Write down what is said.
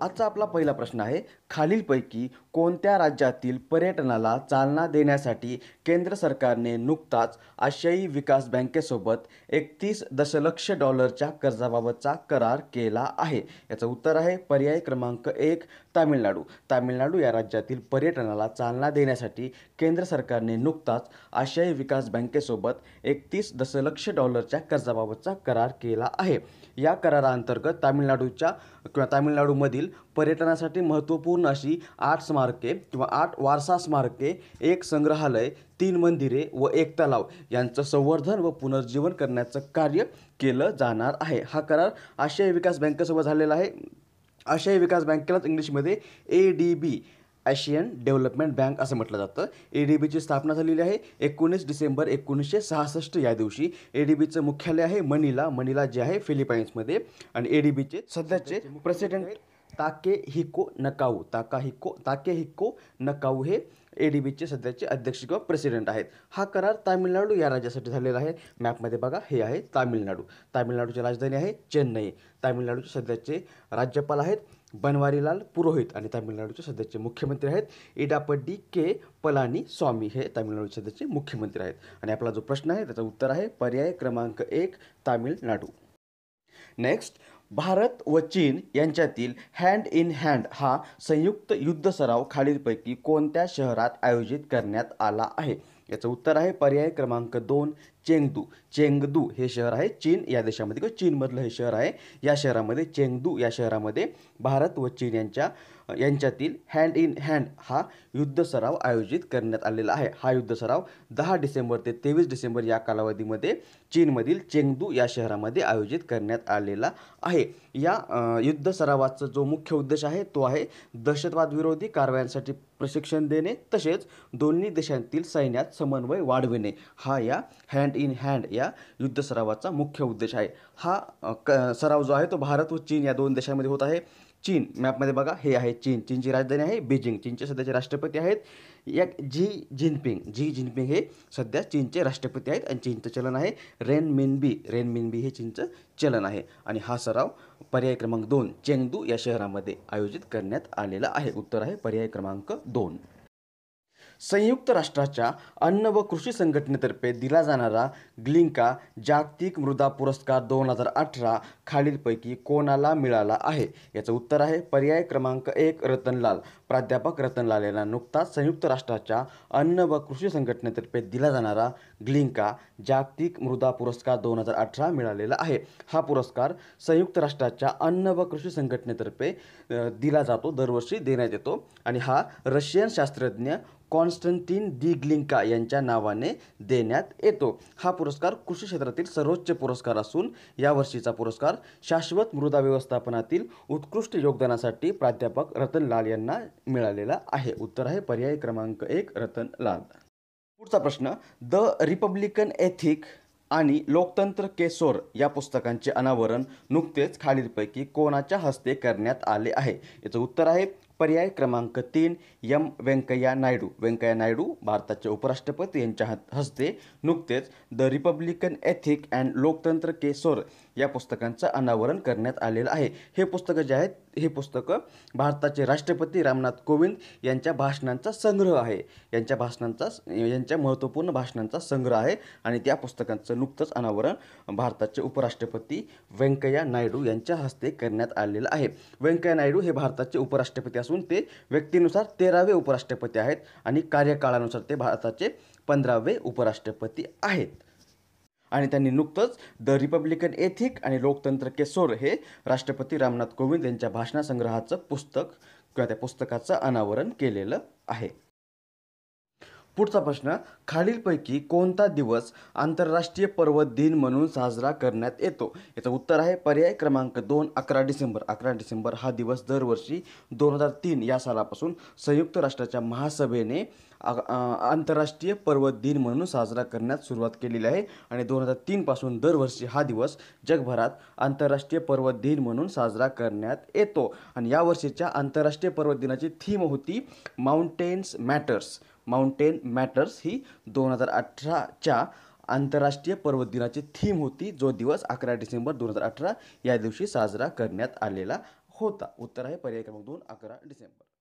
आजचा आपला पहिला प्रश्न आहे खालीलपैकी कोणत्या राज्यातील पर्यटनाला चालना देण्यासाठी केंद्र सरकारने नुकताच आशियाई विकास बँकेसोबत एकतीस दशलक्ष डॉलरच्या कर्जाबाबतचा करार केला आहे याचं उत्तर आहे पर्याय क्रमांक एक तामिळनाडू तामिळनाडू या राज्यातील पर्यटनाला चालना देण्यासाठी केंद्र सरकारने नुकताच आशियाई विकास बँकेसोबत एकतीस दशलक्ष डॉलरच्या कर्जाबाबतचा करार केला आहे या कराराअंतर्गत तामिळनाडूच्या किंवा तामिळनाडूमधील पर्यटनासाठी महत्त्वपूर्ण अशी आठ स्मारके किंवा आठ वारसा स्मारके एक संग्रहालय तीन मंदिरे व एक तलाव यांचं संवर्धन व पुनर्जीवन करण्याचं कार्य केलं जाणार आहे हा करार आशियाई विकास बँकेसोबत झालेला आहे आशियाई विकास बँकेलाच इंग्लिशमध्ये A D B Asian Development Bank असं म्हटलं जातं ए डी बीची स्थापना झालेली आहे एकोणीस डिसेंबर एकोणीसशे सहासष्ट या दिवशी ए डी बीचं मुख्यालय आहे मनीला मनीला जे आहे फिलिपाईन्समध्ये आणि ए डी बीचे सध्याचे प्रेसिडेंट ताके हिको नकाऊ ताका हिको ताके हिको नकाऊ हे ए डी बीचे सध्याचे अध्यक्ष किंवा प्रेसिडेंट आहेत हा करार तामिळनाडू या राज्यासाठी झालेला आहे मॅपमध्ये बघा हे आहे तामिळनाडू तामिळनाडूची राजधानी आहे चेन्नई तामिळनाडूचे सध्याचे राज्यपाल आहेत बनवारीलाल पुरोहित आणि तामिळनाडूचे सध्याचे मुख्यमंत्री आहेत इडापड्डी के पलानी स्वामी हे तामिळनाडूचे सध्याचे मुख्यमंत्री आहेत आणि आपला जो प्रश्न आहे त्याचं उत्तर आहे पर्याय क्रमांक एक तामिळनाडू नेक्स्ट भारत व चीन यांच्यातील हँड इन हँड हा संयुक्त युद्ध सराव खालीलपैकी कोणत्या शहरात आयोजित करण्यात आला आहे याचं उत्तर आहे पर्याय क्रमांक दोन चेंगदू चेंगदू हे शहर आहे चीन या देशामध्ये किंवा चीनमधलं हे शहर आहे या शहरामध्ये चेंगदू या शहरामध्ये भारत व चीन यांच्या यांच्यातील हँड इन हँड हा युद्ध सराव आयोजित करण्यात आलेला आहे हा युद्ध सराव दहा डिसेंबर ते तेवीस डिसेंबर या कालावधीमध्ये चीनमधील चेंगदू या शहरामध्ये आयोजित करण्यात आलेला आहे या युद्ध सरावाचा जो मुख्य उद्देश आहे तो आहे दहशतवाद विरोधी कारवायांसाठी प्रशिक्षण देणे तसेच दोन्ही देशांतील सैन्यात समन्वय वाढविणे हा या हँड इन हँड या युद्ध सरावाचा मुख्य उद्देश आहे हा क सराव जो आहे तो भारत व चीन या दोन देशांमध्ये होत आहे चीन मॅपमध्ये बघा हे आहे चीन चीनची राजधानी आहे बीजिंग चीनचे सध्याचे राष्ट्रपती आहेत या जी जिनपिंग जी जिनपिंग हे सध्या चीनचे राष्ट्रपती आहेत आणि चीनचं चलन आहे रेन बी रेन बी हे चीनचं चलन आहे आणि हा सराव पर्याय क्रमांक दोन चेंगदू या शहरामध्ये आयोजित करण्यात आलेला आहे उत्तर आहे पर्याय क्रमांक दोन संयुक्त राष्ट्राच्या अन्न व कृषी संघटनेतर्फे दिला जाणारा ग्लिंका जागतिक मृदा पुरस्कार दोन हजार अठरा खालीलपैकी कोणाला मिळाला आहे याचं उत्तर आहे पर्याय क्रमांक एक रतनलाल प्राध्यापक रतनलाल यांना नुकताच संयुक्त राष्ट्राच्या अन्न व कृषी संघटनेतर्फे दिला जाणारा ग्लिंका जागतिक मृदा पुरस्कार दोन हजार अठरा मिळालेला आहे हा पुरस्कार संयुक्त राष्ट्राच्या अन्न व कृषी संघटनेतर्फे दिला जातो दरवर्षी देण्यात येतो आणि हा रशियन शास्त्रज्ञ कॉन्स्टंटीन दिग्लिंका यांच्या नावाने देण्यात येतो हा पुरस्कार कृषी क्षेत्रातील सर्वोच्च पुरस्कार असून यावर्षीचा पुरस्कार शाश्वत मृदा व्यवस्थापनातील उत्कृष्ट योगदानासाठी प्राध्यापक रतन लाल यांना मिळालेला आहे उत्तर आहे पर्याय क्रमांक एक रतन लाल पुढचा प्रश्न द रिपब्लिकन एथिक आणि लोकतंत्र केसोर या पुस्तकांचे अनावरण नुकतेच खालीलपैकी कोणाच्या हस्ते करण्यात आले आहे याचं उत्तर आहे पर्याय क्रमांक तीन यम व्यंकय्या नायडू व्यंकय्या नायडू भारताचे उपराष्ट्रपती यांच्या हस्ते नुकतेच द रिपब्लिकन एथिक अँड लोकतंत्र के सोर या पुस्तकांचं अनावरण करण्यात आलेलं आहे हे पुस्तकं जे आहेत हे पुस्तकं भारताचे राष्ट्रपती रामनाथ कोविंद यांच्या भाषणांचा संग्रह आहे यांच्या भाषणांचा यांच्या महत्त्वपूर्ण भाषणांचा संग्रह आहे आणि त्या पुस्तकांचं नुकतंच अनावरण भारताचे उपराष्ट्रपती व्यंकय्या नायडू यांच्या हस्ते करण्यात आलेलं आहे व्यंकय्या नायडू हे भारताचे उपराष्ट्रपती असून ते व्यक्तीनुसार तेरावे उपराष्ट्रपती आहेत आणि कार्यकाळानुसार ते भारताचे पंधरावे उपराष्ट्रपती आहेत आणि त्यांनी नुकतंच द रिपब्लिकन एथिक आणि लोकतंत्र केसोर हे राष्ट्रपती रामनाथ कोविंद यांच्या भाषणासंग्रहाचं पुस्तक किंवा त्या पुस्तकाचं अनावरण केलेलं आहे पुढचा प्रश्न खालीलपैकी कोणता दिवस आंतरराष्ट्रीय पर्वत दिन म्हणून साजरा करण्यात येतो याचं उत्तर आहे पर्याय क्रमांक दोन अकरा डिसेंबर अकरा डिसेंबर हा दिवस दरवर्षी दोन हजार तीन या सालापासून संयुक्त राष्ट्राच्या महासभेने आंतरराष्ट्रीय पर्वत दिन म्हणून साजरा करण्यास सुरुवात केलेली आहे आणि दोन हजार तीनपासून दरवर्षी हा दिवस जगभरात आंतरराष्ट्रीय पर्वत दिन म्हणून साजरा करण्यात येतो आणि यावर्षीच्या आंतरराष्ट्रीय पर्वत दिनाची थीम होती माउंटेन्स मॅटर्स माउंटेन मॅटर्स ही दोन हजार अठराच्या आंतरराष्ट्रीय पर्वत थीम होती जो दिवस अकरा डिसेंबर दोन हजार अठरा या दिवशी साजरा करण्यात आलेला होता उत्तर आहे पर्याय क्रमांक दोन अकरा डिसेंबर